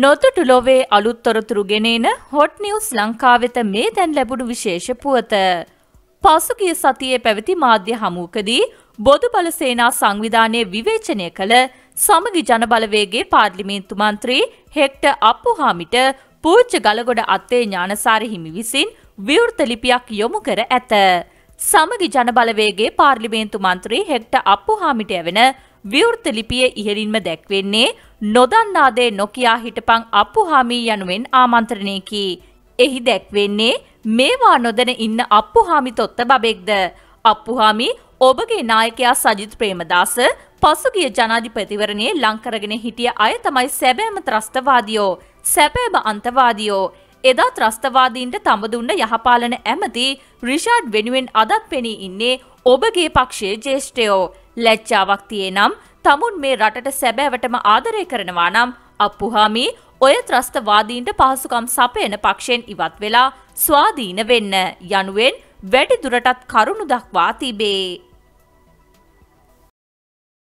නොතොටුලොවේ අලුත්තොරතුරු ගෙනන hot news ලංකාවෙත මේ දැන් ලැබුණු විශේෂ පුවත. පසුගිය සතියේ පැවති මාධ්‍ය හමුවකදී බොදු බලසේනා සංවිධානය විවේචනය කළ සමගි ජනබලවේගේ පාර්ලිමේන්තු මන්ත්‍රී හෙක්ට අප්පුහාමිට පූච්ච ගලගොඩ අත්තේ ඥානසාර හිමි විසින් විවෘත ලිපියක් යොමු කර ඇත. සමගි ජනබලවේගේ පාර්ලිමේන්තු මන්ත්‍රී හෙක්ට අප්පුහාමිට ඇවෙන විවෘත ලිපිය ඉහලින්ම දැක්වෙන්නේ නොදන්නාදේ නොකයා හිටපං අප්පුහාමී යනුවෙන් ආමන්ත්‍රණයකි. එහි දැක්වෙන්නේ මේවා නොදැන ඉන්න අප්පුහාමි තොත්ත බබෙක්ද. අප්පුහාමි ඔබගේ නායකයා සජිත් ප්‍රේමදාස පසුගිය ජනාධිපතිවරණයේ ලංකරගෙන හිටිය අය තමයි සැබෑම ත්‍රස්තවාදියෝ. සැබෑම අන්තවාදියෝ. එදා ත්‍රස්තවාදීන්ට තඹදුන්න යහපාලන ඇමති රිෂාඩ් වෙනුවෙන් අදත් පෙනී ඉන්නේ ඔබගේ පක්ෂයේ ජේෂ්ඨයෝ ලැච්චාවක් තියේ නම් තමුන් මේ රටට සැබෑවටම ආදරය කරනවා නම් අප්පුහාමි ඔය ත්‍රස්තවාදීන්ට පහසුකම් සපයන පක්ෂයෙන් ඉවත් වෙලා ස්වාධීන වෙන්න යනුවෙන් වැඩි දුරටත් කරුණු දක්වා තිබේ.